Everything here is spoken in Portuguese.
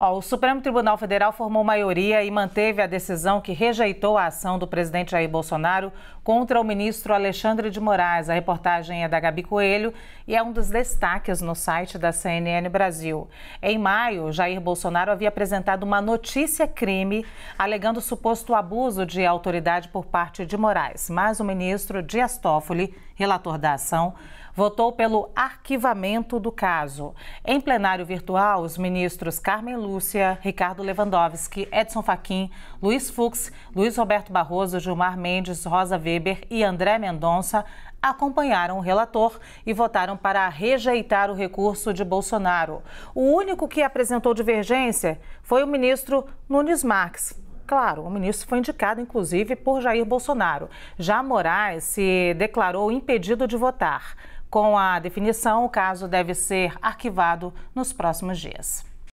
o Supremo Tribunal Federal formou maioria e manteve a decisão que rejeitou a ação do presidente Jair Bolsonaro contra o ministro Alexandre de Moraes. A reportagem é da Gabi Coelho e é um dos destaques no site da CNN Brasil. Em maio, Jair Bolsonaro havia apresentado uma notícia-crime alegando suposto abuso de autoridade por parte de Moraes, mas o ministro Dias Toffoli, relator da ação, votou pelo arquivamento do caso. Em plenário virtual, os ministros Carmen Lúcia, Ricardo Lewandowski, Edson Fachin, Luiz Fux, Luiz Roberto Barroso, Gilmar Mendes, Rosa Weber e André Mendonça acompanharam o relator e votaram para rejeitar o recurso de Bolsonaro. O único que apresentou divergência foi o ministro Nunes Marques. Claro, o ministro foi indicado, inclusive, por Jair Bolsonaro. Já Moraes se declarou impedido de votar. Com a definição, o caso deve ser arquivado nos próximos dias.